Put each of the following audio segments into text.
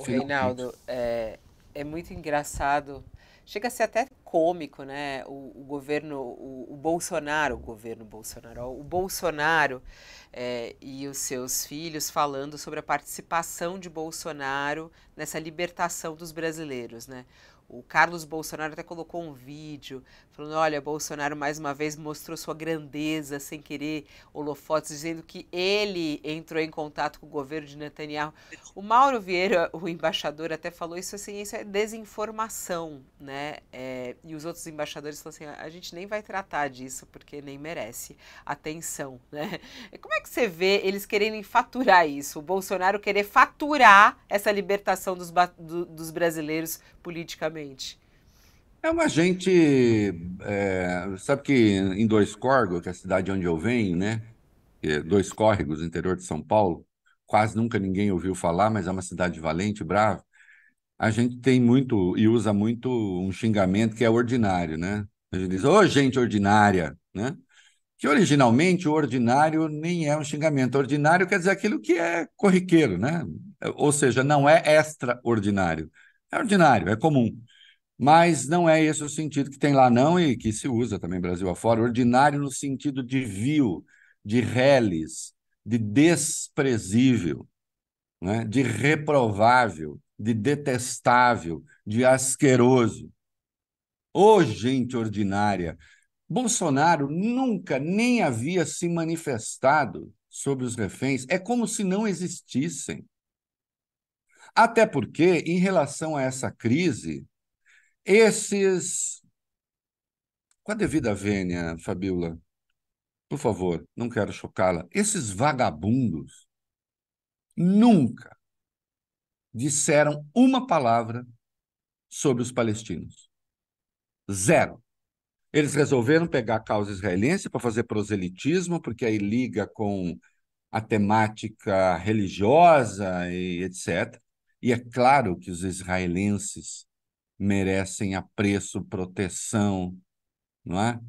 O Reinaldo, é, é muito engraçado. Chega a ser até cômico, né? O, o governo, o, o, Bolsonaro, o governo Bolsonaro, o Bolsonaro é, e os seus filhos falando sobre a participação de Bolsonaro nessa libertação dos brasileiros, né? O Carlos Bolsonaro até colocou um vídeo falando: olha, Bolsonaro mais uma vez mostrou sua grandeza sem querer, holofotes, dizendo que ele entrou em contato com o governo de Netanyahu. O Mauro Vieira, o embaixador, até falou isso assim: isso é desinformação, né? É, e os outros embaixadores falaram assim: a gente nem vai tratar disso porque nem merece atenção, né? Como é que você vê eles quererem faturar isso? O Bolsonaro querer faturar essa libertação dos, do, dos brasileiros politicamente? É uma gente. É, sabe que em Dois Córregos, que é a cidade onde eu venho, né? É Dois Córregos, interior de São Paulo, quase nunca ninguém ouviu falar, mas é uma cidade valente, brava. A gente tem muito e usa muito um xingamento que é ordinário, né? A gente diz, ô oh, gente ordinária, né? Que originalmente o ordinário nem é um xingamento. Ordinário quer dizer aquilo que é corriqueiro, né? Ou seja, não é extraordinário. É ordinário, é comum. Mas não é esse o sentido que tem lá, não, e que se usa também Brasil afora. Ordinário no sentido de vil, de reles, de desprezível, né? de reprovável, de detestável, de asqueroso. Ô oh, gente ordinária! Bolsonaro nunca nem havia se manifestado sobre os reféns. É como se não existissem. Até porque, em relação a essa crise, esses. Com a devida vênia, Fabiola, por favor, não quero chocá-la. Esses vagabundos nunca disseram uma palavra sobre os palestinos. Zero. Eles resolveram pegar a causa israelense para fazer proselitismo, porque aí liga com a temática religiosa e etc. E é claro que os israelenses merecem apreço, proteção, não é?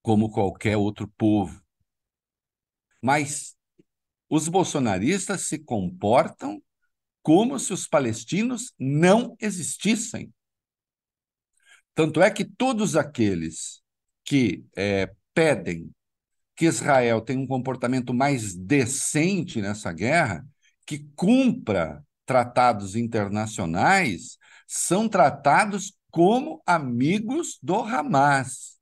Como qualquer outro povo. Mas os bolsonaristas se comportam como se os palestinos não existissem. Tanto é que todos aqueles que é, pedem que Israel tenha um comportamento mais decente nessa guerra, que cumpra tratados internacionais são tratados como amigos do Hamas.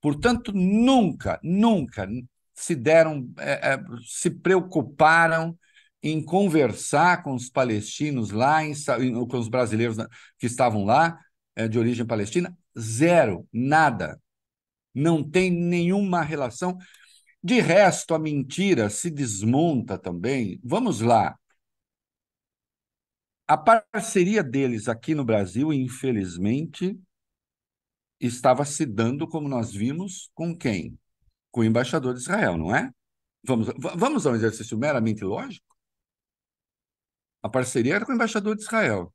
Portanto, nunca, nunca se deram, é, é, se preocuparam em conversar com os palestinos lá, em, com os brasileiros que estavam lá, é, de origem palestina. Zero, nada. Não tem nenhuma relação. De resto, a mentira se desmonta também. Vamos lá a parceria deles aqui no Brasil, infelizmente, estava se dando, como nós vimos, com quem? Com o embaixador de Israel, não é? Vamos, vamos a um exercício meramente lógico? A parceria era com o embaixador de Israel.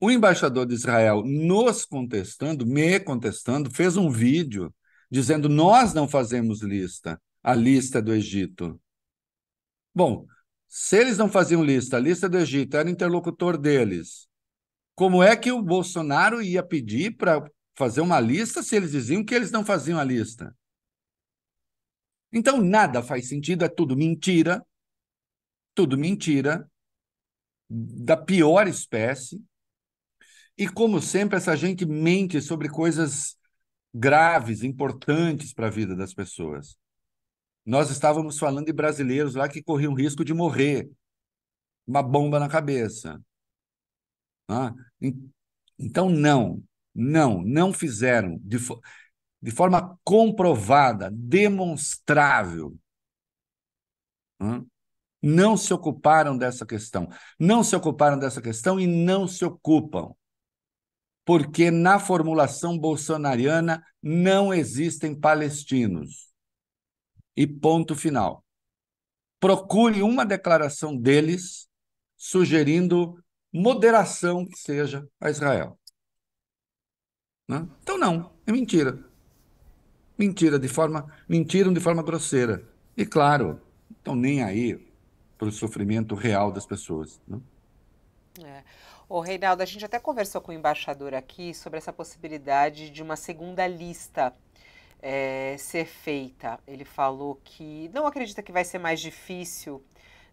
O embaixador de Israel nos contestando, me contestando, fez um vídeo dizendo: Nós não fazemos lista, a lista é do Egito. Bom, se eles não faziam lista, a lista do Egito era interlocutor deles, como é que o Bolsonaro ia pedir para fazer uma lista se eles diziam que eles não faziam a lista? Então nada faz sentido, é tudo mentira, tudo mentira, da pior espécie. E como sempre, essa gente mente sobre coisas graves, importantes para a vida das pessoas. Nós estávamos falando de brasileiros lá que corriam risco de morrer, uma bomba na cabeça. Ah, então, não, não, não fizeram de, fo de forma comprovada, demonstrável. Ah, não se ocuparam dessa questão. Não se ocuparam dessa questão e não se ocupam. Porque na formulação bolsonariana não existem palestinos e ponto final. Procure uma declaração deles sugerindo moderação que seja a Israel. Né? Então, não, é mentira. Mentira de forma, mentiram de forma grosseira. E claro, estão nem aí para o sofrimento real das pessoas. Né? É. Reinaldo, a gente até conversou com o embaixador aqui sobre essa possibilidade de uma segunda lista é, ser feita. Ele falou que não acredita que vai ser mais difícil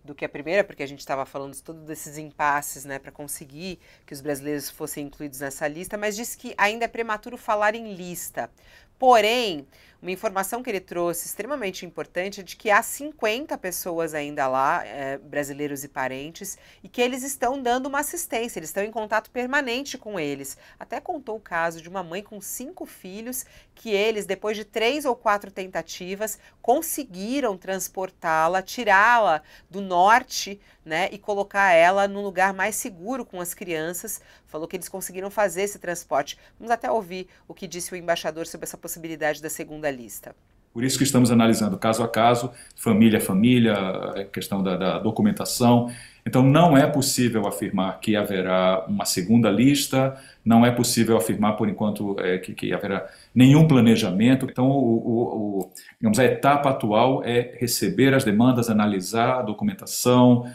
do que a primeira, porque a gente estava falando de todos desses impasses, né, para conseguir que os brasileiros fossem incluídos nessa lista, mas disse que ainda é prematuro falar em lista, Porém, uma informação que ele trouxe extremamente importante é de que há 50 pessoas ainda lá, é, brasileiros e parentes, e que eles estão dando uma assistência, eles estão em contato permanente com eles. Até contou o caso de uma mãe com cinco filhos que eles, depois de três ou quatro tentativas, conseguiram transportá-la, tirá-la do norte né, e colocar ela num lugar mais seguro com as crianças. Falou que eles conseguiram fazer esse transporte. Vamos até ouvir o que disse o embaixador sobre essa possibilidade da segunda lista? Por isso que estamos analisando caso a caso, família a família, é, questão da, da, documentação. Então, não é possível afirmar que haverá uma segunda lista, não é possível afirmar, por enquanto, é, que, que, haverá nenhum planejamento. Então, o, o, o, digamos, a etapa atual é receber as demandas, analisar a documentação,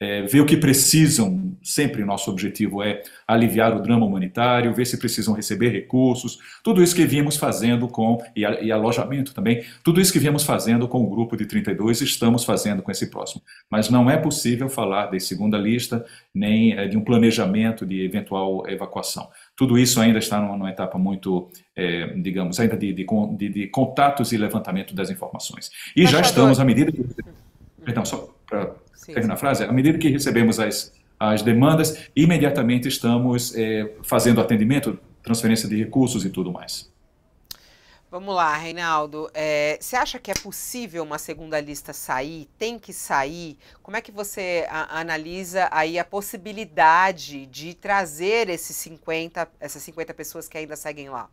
é, ver o que precisam, sempre nosso objetivo é aliviar o drama humanitário, ver se precisam receber recursos, tudo isso que vimos fazendo com, e, e alojamento também, tudo isso que viemos fazendo com o grupo de 32, estamos fazendo com esse próximo. Mas não é possível falar de segunda lista, nem é, de um planejamento de eventual evacuação. Tudo isso ainda está numa, numa etapa muito, é, digamos, ainda de, de, de, de, contatos e levantamento das informações. E Mas já estamos, à medida que... Perdão, só para terminar a frase, à medida que recebemos as, as demandas, imediatamente estamos é, fazendo atendimento, transferência de recursos e tudo mais. Vamos lá, Reinaldo. É, você acha que é possível uma segunda lista sair? Tem que sair? Como é que você a, analisa aí a possibilidade de trazer esses 50, essas 50 pessoas que ainda seguem lá?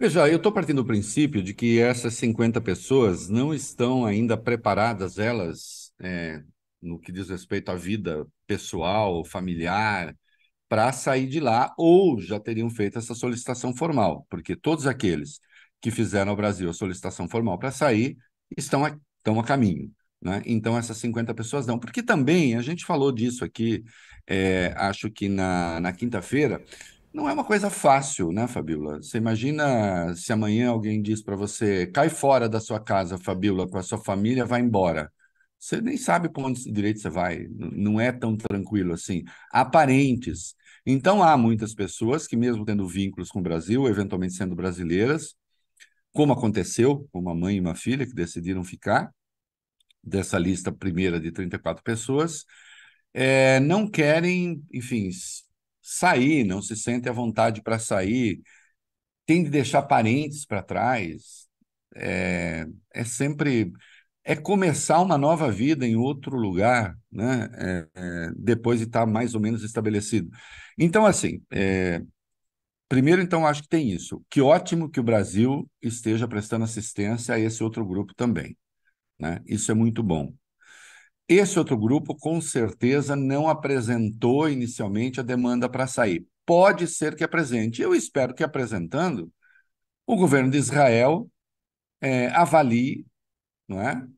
Veja, eu estou partindo do princípio de que essas 50 pessoas não estão ainda preparadas, elas, é, no que diz respeito à vida pessoal, familiar, para sair de lá, ou já teriam feito essa solicitação formal, porque todos aqueles que fizeram ao Brasil a solicitação formal para sair estão a, estão a caminho. Né? Então, essas 50 pessoas não. Porque também, a gente falou disso aqui, é, acho que na, na quinta-feira, não é uma coisa fácil, né, Fabíola? Você imagina se amanhã alguém diz para você: cai fora da sua casa, Fabíola, com a sua família, vai embora. Você nem sabe para onde direito você vai, não é tão tranquilo assim. Há parentes. Então, há muitas pessoas que, mesmo tendo vínculos com o Brasil, eventualmente sendo brasileiras, como aconteceu com uma mãe e uma filha que decidiram ficar, dessa lista primeira de 34 pessoas, é, não querem, enfim, sair, não se sente à vontade para sair, tem de deixar parentes para trás. É, é sempre é começar uma nova vida em outro lugar, né? É, é, depois de estar tá mais ou menos estabelecido. Então, assim, é, primeiro, então, acho que tem isso. Que ótimo que o Brasil esteja prestando assistência a esse outro grupo também, né? Isso é muito bom. Esse outro grupo, com certeza, não apresentou inicialmente a demanda para sair. Pode ser que apresente. Eu espero que, apresentando, o governo de Israel é, avalie não é,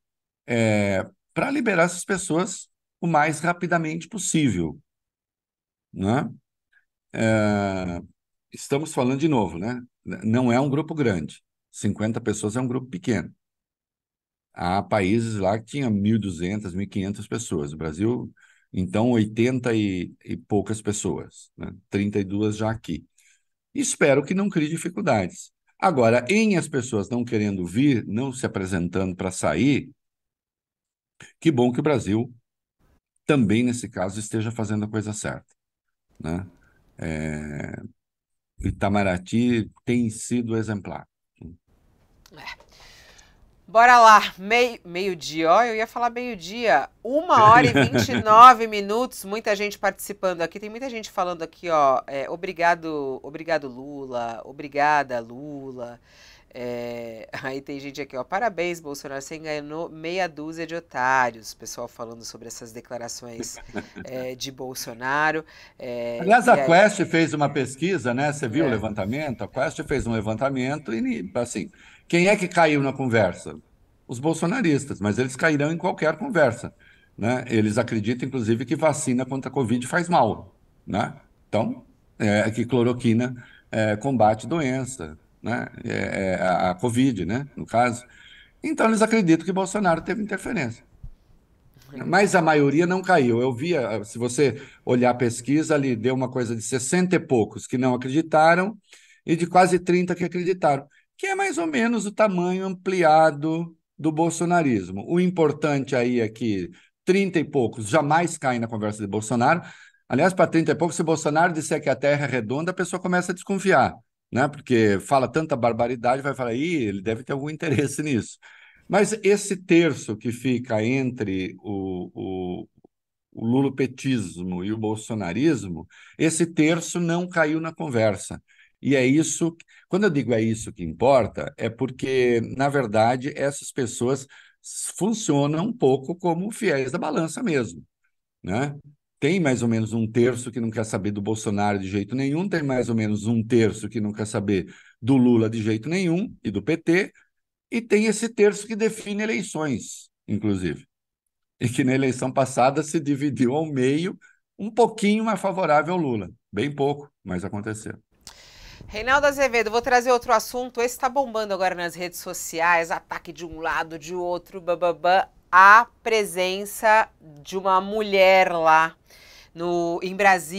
é para liberar essas pessoas o mais rapidamente possível. É? é, estamos falando de novo, né? não é um grupo grande. 50 pessoas é um grupo pequeno há países lá que tinham 1.200, 1.500 pessoas. O Brasil, então, 80 e, e poucas pessoas, né? 32 já aqui. Espero que não crie dificuldades. Agora, em as pessoas não querendo vir, não se apresentando para sair, que bom que o Brasil também, nesse caso, esteja fazendo a coisa certa. Né? É... Itamaraty tem sido exemplar. É. Bora lá, meio-dia, meio ó, eu ia falar meio-dia, uma hora e 29 minutos, muita gente participando aqui, tem muita gente falando aqui, ó, é, obrigado, obrigado Lula, obrigada Lula, é, aí tem gente aqui, ó. Parabéns, Bolsonaro, você enganou meia dúzia de otários. Pessoal falando sobre essas declarações é, de Bolsonaro. É, Aliás, a aí... Quest fez uma pesquisa, né? Você viu o é. levantamento? A Quest fez um levantamento e, assim, quem é que caiu na conversa? Os bolsonaristas, mas eles cairão em qualquer conversa. Né? Eles acreditam, inclusive, que vacina contra a Covid faz mal. Né? Então, é, que cloroquina é, combate doença né? É, é, a, a Covid, né? No caso. Então eles acreditam que Bolsonaro teve interferência. Mas a maioria não caiu. Eu via, ah, se você olhar a pesquisa, ali deu uma coisa de 60 e poucos que não acreditaram e de quase 30 que acreditaram, que é mais ou menos o tamanho ampliado do bolsonarismo. O importante aí é que 30 e poucos jamais caem na conversa de Bolsonaro. Aliás, para 30 e poucos, se Bolsonaro disser que a Terra é redonda, a pessoa começa a desconfiar né? Porque fala tanta barbaridade, vai falar, Ih, ele deve ter algum interesse nisso. Mas esse terço que fica entre o, o, o lulopetismo e o bolsonarismo, esse terço não caiu na conversa. E é isso, quando eu digo é isso que importa, é porque, na verdade, essas pessoas funcionam um pouco como fiéis da balança mesmo. Né? tem mais ou menos um terço que não quer saber do Bolsonaro de jeito nenhum, tem mais ou menos um terço que não quer saber do Lula de jeito nenhum e do PT, e tem esse terço que define eleições, inclusive. E que na eleição passada se dividiu ao meio, um pouquinho mais favorável ao Lula. Bem pouco, mas aconteceu. Reinaldo Azevedo, vou trazer outro assunto. Esse está bombando agora nas redes sociais, ataque de um lado, de outro, bababá. A presença de uma mulher lá no, em Brasília.